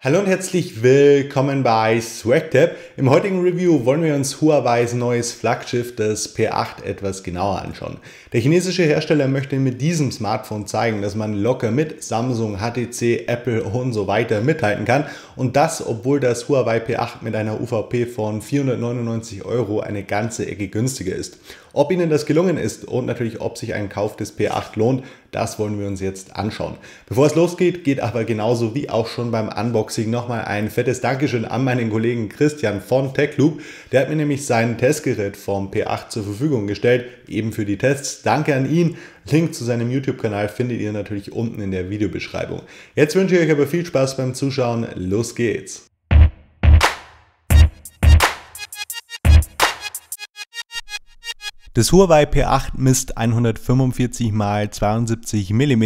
Hallo und herzlich willkommen bei SwagTab. Im heutigen Review wollen wir uns Huaweis neues Flaggschiff, das P8, etwas genauer anschauen. Der chinesische Hersteller möchte mit diesem Smartphone zeigen, dass man locker mit Samsung, HTC, Apple und so weiter mithalten kann. Und das, obwohl das Huawei P8 mit einer UVP von 499 Euro eine ganze Ecke günstiger ist. Ob Ihnen das gelungen ist und natürlich, ob sich ein Kauf des P8 lohnt, das wollen wir uns jetzt anschauen. Bevor es losgeht, geht aber genauso wie auch schon beim Unboxing nochmal ein fettes Dankeschön an meinen Kollegen Christian von TechLoop. Der hat mir nämlich sein Testgerät vom P8 zur Verfügung gestellt, eben für die Tests. Danke an ihn. Link zu seinem YouTube-Kanal findet ihr natürlich unten in der Videobeschreibung. Jetzt wünsche ich euch aber viel Spaß beim Zuschauen. Los geht's! Das Huawei P8 misst 145 x 72 mm.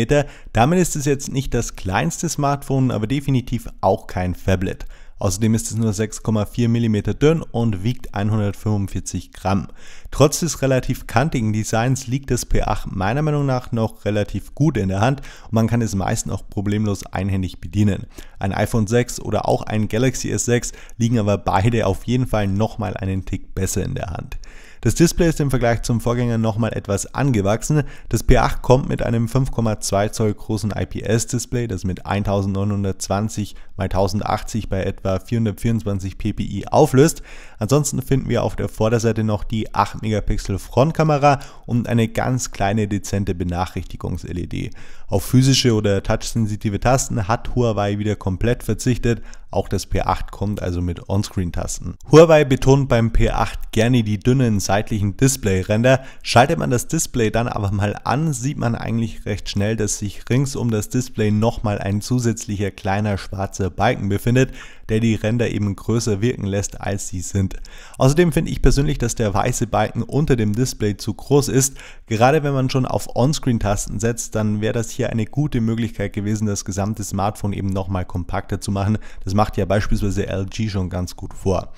Damit ist es jetzt nicht das kleinste Smartphone, aber definitiv auch kein Phablet. Außerdem ist es nur 6,4 mm dünn und wiegt 145 Gramm. Trotz des relativ kantigen Designs liegt das P8 meiner Meinung nach noch relativ gut in der Hand und man kann es meist noch problemlos einhändig bedienen ein iPhone 6 oder auch ein Galaxy S6, liegen aber beide auf jeden Fall nochmal einen Tick besser in der Hand. Das Display ist im Vergleich zum Vorgänger nochmal etwas angewachsen. Das P8 kommt mit einem 5,2 Zoll großen IPS-Display, das mit 1920 x 1080 bei etwa 424 ppi auflöst. Ansonsten finden wir auf der Vorderseite noch die 8 Megapixel Frontkamera und eine ganz kleine dezente Benachrichtigungs-LED. Auf physische oder touchsensitive Tasten hat Huawei wieder komplett komplett verzichtet, auch das P8 kommt also mit Onscreen-Tasten. Huawei betont beim P8 gerne die dünnen seitlichen Display-Ränder. Schaltet man das Display dann aber mal an, sieht man eigentlich recht schnell, dass sich rings um das Display nochmal ein zusätzlicher kleiner schwarzer Balken befindet, der die Ränder eben größer wirken lässt, als sie sind. Außerdem finde ich persönlich, dass der weiße Balken unter dem Display zu groß ist. Gerade wenn man schon auf onscreen tasten setzt, dann wäre das hier eine gute Möglichkeit gewesen, das gesamte Smartphone eben nochmal kompakter zu machen. Das macht ja beispielsweise LG schon ganz gut vor.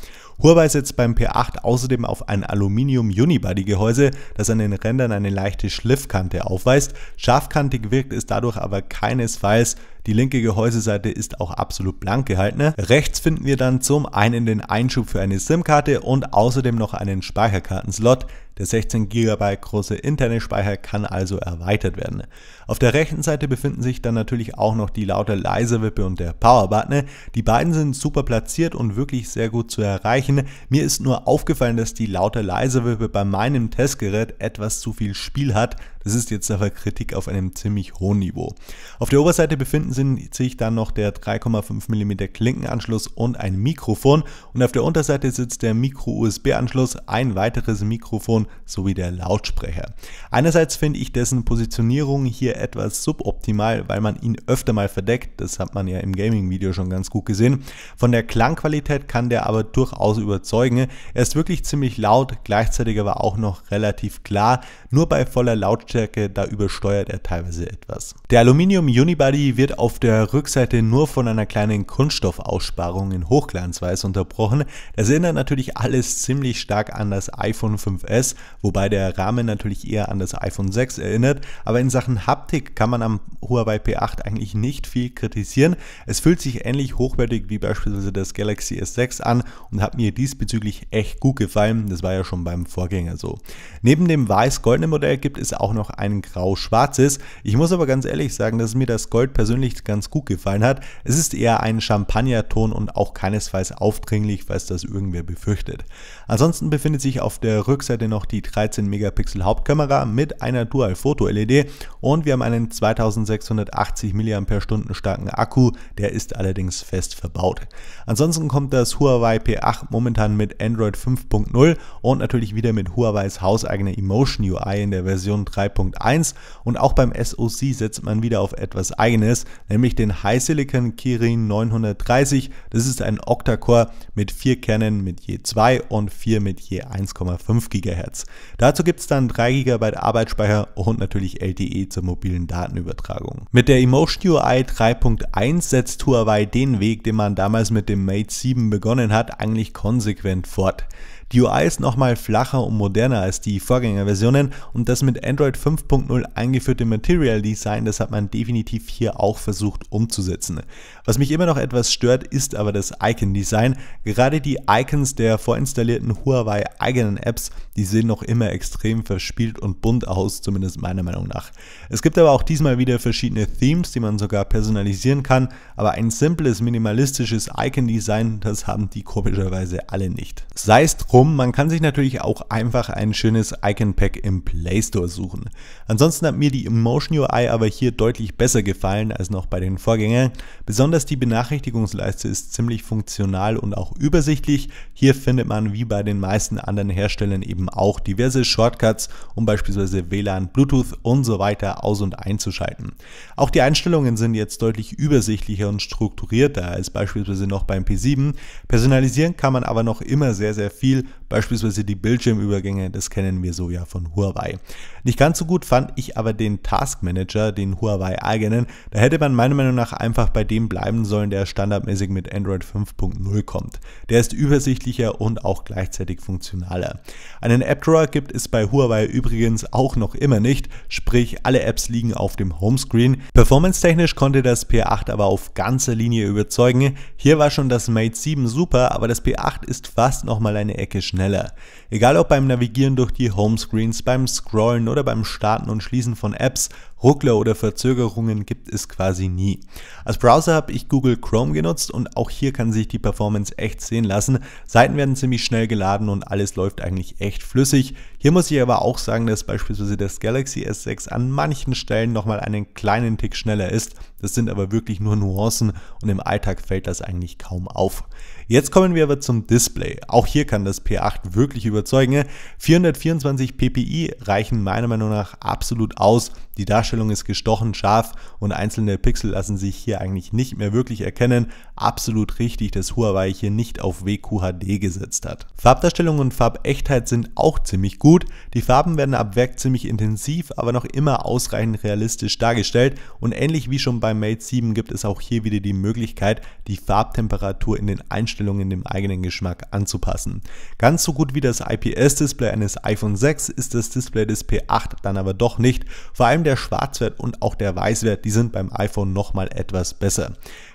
Huawei setzt beim P8 außerdem auf ein Aluminium-Unibody-Gehäuse, das an den Rändern eine leichte Schliffkante aufweist. Scharfkantig wirkt es dadurch aber keinesfalls. Die linke Gehäuseseite ist auch absolut blank gehalten. Rechts finden wir dann zum einen den Einschub für eine SIM-Karte und außerdem noch einen Speicherkartenslot. Der 16 GB große interne Speicher kann also erweitert werden. Auf der rechten Seite befinden sich dann natürlich auch noch die lauter leise Wippe und der Power Button. Die beiden sind super platziert und wirklich sehr gut zu erreichen. Mir ist nur aufgefallen, dass die lauter leise Wippe bei meinem Testgerät etwas zu viel Spiel hat. Das ist jetzt aber Kritik auf einem ziemlich hohen Niveau. Auf der Oberseite befinden sich dann noch der 3,5 mm Klinkenanschluss und ein Mikrofon und auf der Unterseite sitzt der Micro-USB-Anschluss, ein weiteres Mikrofon sowie der Lautsprecher. Einerseits finde ich dessen Positionierung hier etwas suboptimal, weil man ihn öfter mal verdeckt, das hat man ja im Gaming-Video schon ganz gut gesehen. Von der Klangqualität kann der aber durchaus überzeugen. Er ist wirklich ziemlich laut, gleichzeitig aber auch noch relativ klar. Nur bei voller Lautstärke, da übersteuert er teilweise etwas. Der Aluminium Unibody wird auf der Rückseite nur von einer kleinen Kunststoffaussparung in Hochglanzweiß unterbrochen. Das erinnert natürlich alles ziemlich stark an das iPhone 5S, wobei der Rahmen natürlich eher an das iPhone 6 erinnert. Aber in Sachen Haptik kann man am Huawei P8 eigentlich nicht viel kritisieren. Es fühlt sich ähnlich hochwertig wie beispielsweise das Galaxy S6 an und hat mir diesbezüglich echt gut gefallen. Das war ja schon beim Vorgänger so. Neben dem weiß-goldenen Modell gibt es auch noch ein grau-schwarzes. Ich muss aber ganz ehrlich sagen, dass mir das Gold persönlich ganz gut gefallen hat. Es ist eher ein Champagnerton und auch keinesfalls aufdringlich, falls das irgendwer befürchtet. Ansonsten befindet sich auf der Rückseite noch noch die 13 Megapixel Hauptkamera mit einer Dual-Foto-LED und wir haben einen 2680 mAh starken Akku, der ist allerdings fest verbaut. Ansonsten kommt das Huawei P8 momentan mit Android 5.0 und natürlich wieder mit Huaweis hauseigene Emotion UI in der Version 3.1 und auch beim SoC setzt man wieder auf etwas eigenes, nämlich den High Silicon Kirin 930. Das ist ein Octa-Core mit vier Kernen mit je 2 und 4 mit je 1,5 GHz. Festnetz. Dazu gibt es dann 3 GB Arbeitsspeicher und natürlich LTE zur mobilen Datenübertragung. Mit der Emotion UI 3.1 setzt Huawei den Weg, den man damals mit dem Mate 7 begonnen hat, eigentlich konsequent fort. Die UI ist nochmal flacher und moderner als die Vorgängerversionen und das mit Android 5.0 eingeführte Material Design, das hat man definitiv hier auch versucht umzusetzen. Was mich immer noch etwas stört, ist aber das Icon Design. Gerade die Icons der vorinstallierten Huawei eigenen Apps, die sehen noch immer extrem verspielt und bunt aus, zumindest meiner Meinung nach. Es gibt aber auch diesmal wieder verschiedene Themes, die man sogar personalisieren kann, aber ein simples minimalistisches Icon Design, das haben die komischerweise alle nicht. Sei es rum. Man kann sich natürlich auch einfach ein schönes Icon Pack im Play Store suchen. Ansonsten hat mir die Emotion UI aber hier deutlich besser gefallen als noch bei den Vorgängern. Besonders die Benachrichtigungsleiste ist ziemlich funktional und auch übersichtlich. Hier findet man wie bei den meisten anderen Herstellern eben auch diverse Shortcuts, um beispielsweise WLAN, Bluetooth und so weiter aus- und einzuschalten. Auch die Einstellungen sind jetzt deutlich übersichtlicher und strukturierter als beispielsweise noch beim P7. Personalisieren kann man aber noch immer sehr, sehr viel beispielsweise die Bildschirmübergänge, das kennen wir so ja von Huawei. Nicht ganz so gut fand ich aber den Task Manager, den Huawei eigenen. Da hätte man meiner Meinung nach einfach bei dem bleiben sollen, der standardmäßig mit Android 5.0 kommt. Der ist übersichtlicher und auch gleichzeitig funktionaler. Einen App Drawer gibt es bei Huawei übrigens auch noch immer nicht, sprich alle Apps liegen auf dem Homescreen. Performance-technisch konnte das P8 aber auf ganzer Linie überzeugen. Hier war schon das Mate 7 super, aber das P8 ist fast nochmal eine Ecke Ecke schneller. Egal ob beim Navigieren durch die Homescreens, beim Scrollen oder beim Starten und Schließen von Apps, Ruckler oder Verzögerungen gibt es quasi nie. Als Browser habe ich Google Chrome genutzt und auch hier kann sich die Performance echt sehen lassen. Seiten werden ziemlich schnell geladen und alles läuft eigentlich echt flüssig. Hier muss ich aber auch sagen, dass beispielsweise das Galaxy S6 an manchen Stellen nochmal einen kleinen Tick schneller ist. Das sind aber wirklich nur Nuancen und im Alltag fällt das eigentlich kaum auf. Jetzt kommen wir aber zum Display. Auch hier kann das P8 wirklich überzeugen. 424 ppi reichen meiner Meinung nach absolut aus. Die Darstellung ist gestochen scharf und einzelne Pixel lassen sich hier eigentlich nicht mehr wirklich erkennen, absolut richtig, dass Huawei hier nicht auf WQHD gesetzt hat. Farbdarstellung und Farbechtheit sind auch ziemlich gut. Die Farben werden ab Werk ziemlich intensiv, aber noch immer ausreichend realistisch dargestellt und ähnlich wie schon beim Mate 7 gibt es auch hier wieder die Möglichkeit, die Farbtemperatur in den Einstellungen dem eigenen Geschmack anzupassen. Ganz so gut wie das IPS-Display eines iPhone 6 ist das Display des P8 dann aber doch nicht. Vor allem der Schwarzwert und auch der Weißwert, die sind beim iPhone nochmal etwas besser.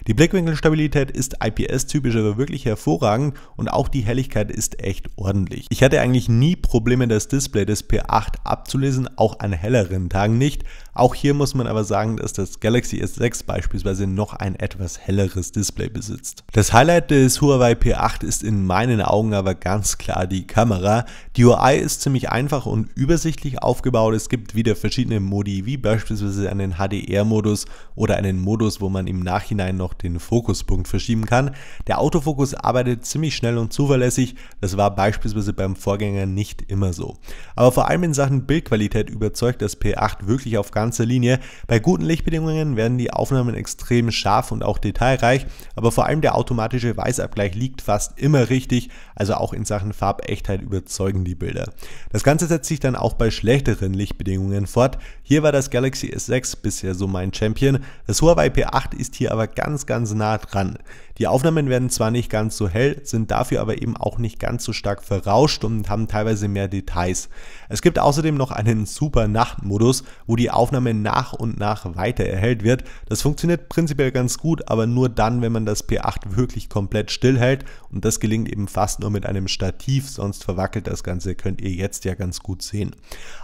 Die Blickwinkelstabilität Bildqualität ist IPS-typisch aber wirklich hervorragend und auch die Helligkeit ist echt ordentlich. Ich hatte eigentlich nie Probleme, das Display des P8 abzulesen, auch an helleren Tagen nicht. Auch hier muss man aber sagen, dass das Galaxy S6 beispielsweise noch ein etwas helleres Display besitzt. Das Highlight des Huawei P8 ist in meinen Augen aber ganz klar die Kamera. Die UI ist ziemlich einfach und übersichtlich aufgebaut. Es gibt wieder verschiedene Modi, wie beispielsweise einen HDR-Modus oder einen Modus, wo man im Nachhinein noch den Fokuspunkt Punkt verschieben kann. Der Autofokus arbeitet ziemlich schnell und zuverlässig, das war beispielsweise beim Vorgänger nicht immer so. Aber vor allem in Sachen Bildqualität überzeugt das P8 wirklich auf ganzer Linie. Bei guten Lichtbedingungen werden die Aufnahmen extrem scharf und auch detailreich, aber vor allem der automatische Weißabgleich liegt fast immer richtig, also auch in Sachen Farbechtheit überzeugen die Bilder. Das Ganze setzt sich dann auch bei schlechteren Lichtbedingungen fort. Hier war das Galaxy S6 bisher so mein Champion, das Huawei P8 ist hier aber ganz ganz nah dran an. Die Aufnahmen werden zwar nicht ganz so hell, sind dafür aber eben auch nicht ganz so stark verrauscht und haben teilweise mehr Details. Es gibt außerdem noch einen super Nachtmodus, wo die Aufnahme nach und nach weiter erhellt wird. Das funktioniert prinzipiell ganz gut, aber nur dann, wenn man das P8 wirklich komplett stillhält und das gelingt eben fast nur mit einem Stativ, sonst verwackelt das Ganze, könnt ihr jetzt ja ganz gut sehen.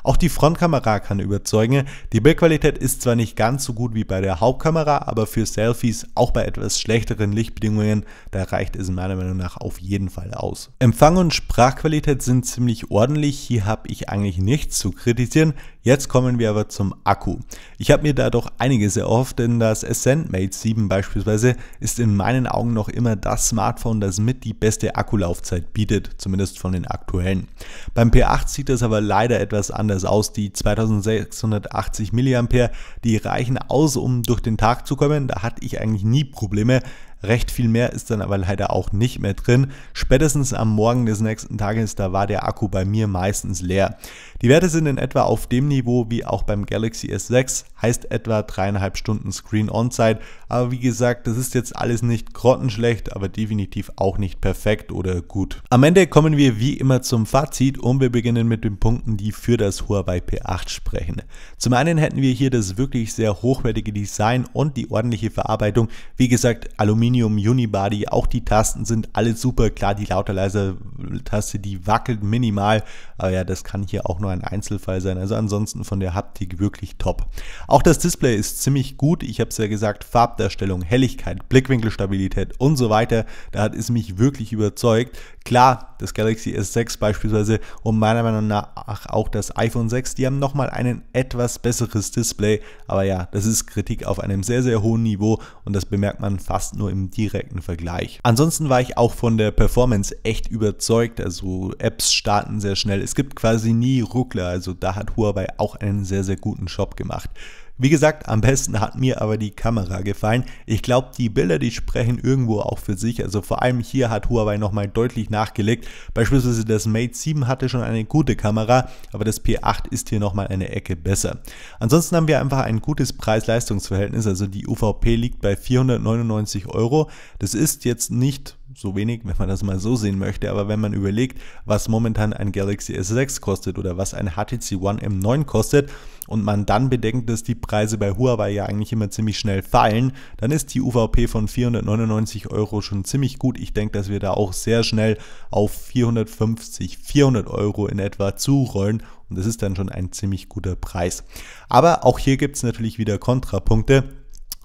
Auch die Frontkamera kann überzeugen. Die Bildqualität ist zwar nicht ganz so gut wie bei der Hauptkamera, aber für Selfies auch bei etwas schlechterer weiteren Lichtbedingungen, da reicht es meiner Meinung nach auf jeden Fall aus. Empfang und Sprachqualität sind ziemlich ordentlich, hier habe ich eigentlich nichts zu kritisieren. Jetzt kommen wir aber zum Akku. Ich habe mir da doch einiges erhofft, denn das Ascent Mate 7 beispielsweise ist in meinen Augen noch immer das Smartphone, das mit die beste Akkulaufzeit bietet, zumindest von den aktuellen. Beim P8 sieht das aber leider etwas anders aus. Die 2680 mAh, die reichen aus, um durch den Tag zu kommen. Da hatte ich eigentlich nie Probleme. Recht viel mehr ist dann aber leider auch nicht mehr drin. Spätestens am Morgen des nächsten Tages, da war der Akku bei mir meistens leer. Die Werte sind in etwa auf dem Niveau wie auch beim Galaxy S6, heißt etwa dreieinhalb Stunden Screen On-Zeit, aber wie gesagt, das ist jetzt alles nicht grottenschlecht, aber definitiv auch nicht perfekt oder gut. Am Ende kommen wir wie immer zum Fazit und wir beginnen mit den Punkten, die für das Huawei P8 sprechen. Zum einen hätten wir hier das wirklich sehr hochwertige Design und die ordentliche Verarbeitung. Wie gesagt, Aluminium Unibody, auch die Tasten sind alle super. Klar, die lauter leiser Taste, die wackelt minimal, aber ja, das kann hier auch nur ein Einzelfall sein. Also ansonsten von der Haptik wirklich top. Auch das Display ist ziemlich gut. Ich habe es ja gesagt, Farb Bilddarstellung, Helligkeit, Blickwinkelstabilität und so weiter, da hat es mich wirklich überzeugt. Klar, das Galaxy S6 beispielsweise und meiner Meinung nach auch das iPhone 6, die haben nochmal ein etwas besseres Display, aber ja, das ist Kritik auf einem sehr, sehr hohen Niveau und das bemerkt man fast nur im direkten Vergleich. Ansonsten war ich auch von der Performance echt überzeugt, also Apps starten sehr schnell, es gibt quasi nie Ruckler, also da hat Huawei auch einen sehr, sehr guten Job gemacht. Wie gesagt, am besten hat mir aber die Kamera gefallen. Ich glaube, die Bilder, die sprechen irgendwo auch für sich. Also vor allem hier hat Huawei nochmal deutlich nachgelegt. Beispielsweise das Mate 7 hatte schon eine gute Kamera, aber das P8 ist hier nochmal eine Ecke besser. Ansonsten haben wir einfach ein gutes Preis-Leistungs-Verhältnis. Also die UVP liegt bei 499 Euro. Das ist jetzt nicht so wenig, wenn man das mal so sehen möchte, aber wenn man überlegt, was momentan ein Galaxy S6 kostet oder was ein HTC One M9 kostet und man dann bedenkt, dass die Preise bei Huawei ja eigentlich immer ziemlich schnell fallen, dann ist die UVP von 499 Euro schon ziemlich gut. Ich denke, dass wir da auch sehr schnell auf 450, 400 Euro in etwa zurollen und das ist dann schon ein ziemlich guter Preis. Aber auch hier gibt es natürlich wieder Kontrapunkte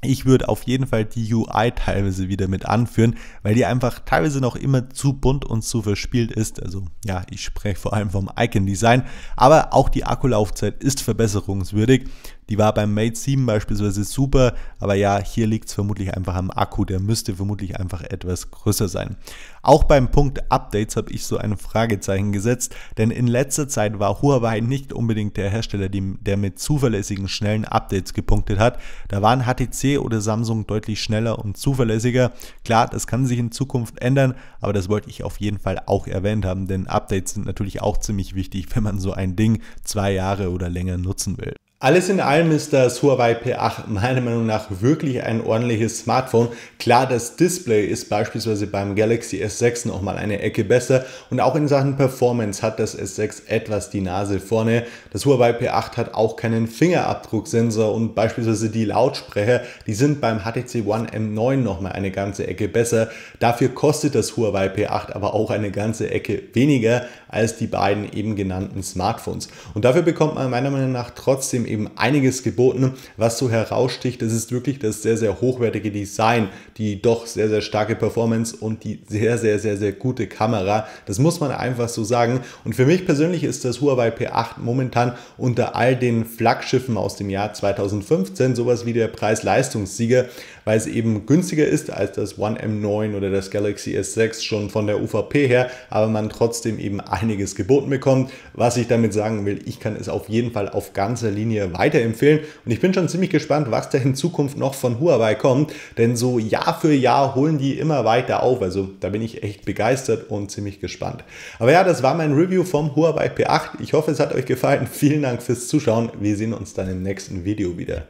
ich würde auf jeden Fall die UI teilweise wieder mit anführen, weil die einfach teilweise noch immer zu bunt und zu verspielt ist. Also ja, ich spreche vor allem vom Icon-Design, aber auch die Akkulaufzeit ist verbesserungswürdig. Die war beim Mate 7 beispielsweise super, aber ja, hier liegt es vermutlich einfach am Akku, der müsste vermutlich einfach etwas größer sein. Auch beim Punkt Updates habe ich so ein Fragezeichen gesetzt, denn in letzter Zeit war Huawei nicht unbedingt der Hersteller, der mit zuverlässigen, schnellen Updates gepunktet hat. Da waren HTC oder Samsung deutlich schneller und zuverlässiger. Klar, das kann sich in Zukunft ändern, aber das wollte ich auf jeden Fall auch erwähnt haben, denn Updates sind natürlich auch ziemlich wichtig, wenn man so ein Ding zwei Jahre oder länger nutzen will. Alles in allem ist das Huawei P8 meiner Meinung nach wirklich ein ordentliches Smartphone. Klar, das Display ist beispielsweise beim Galaxy S6 nochmal eine Ecke besser und auch in Sachen Performance hat das S6 etwas die Nase vorne. Das Huawei P8 hat auch keinen Fingerabdrucksensor und beispielsweise die Lautsprecher, die sind beim HTC One M9 nochmal eine ganze Ecke besser. Dafür kostet das Huawei P8 aber auch eine ganze Ecke weniger als die beiden eben genannten Smartphones. Und dafür bekommt man meiner Meinung nach trotzdem eben einiges geboten, was so heraussticht. Das ist wirklich das sehr, sehr hochwertige Design, die doch sehr, sehr starke Performance und die sehr, sehr, sehr, sehr gute Kamera. Das muss man einfach so sagen. Und für mich persönlich ist das Huawei P8 momentan unter all den Flaggschiffen aus dem Jahr 2015 sowas wie der Preis-Leistungssieger, weil es eben günstiger ist als das One M9 oder das Galaxy S6 schon von der UVP her, aber man trotzdem eben einiges geboten bekommt. Was ich damit sagen will, ich kann es auf jeden Fall auf ganzer Linie weiterempfehlen und ich bin schon ziemlich gespannt, was da in Zukunft noch von Huawei kommt, denn so Jahr für Jahr holen die immer weiter auf. Also da bin ich echt begeistert und ziemlich gespannt. Aber ja, das war mein Review vom Huawei P8. Ich hoffe, es hat euch gefallen. Vielen Dank fürs Zuschauen. Wir sehen uns dann im nächsten Video wieder.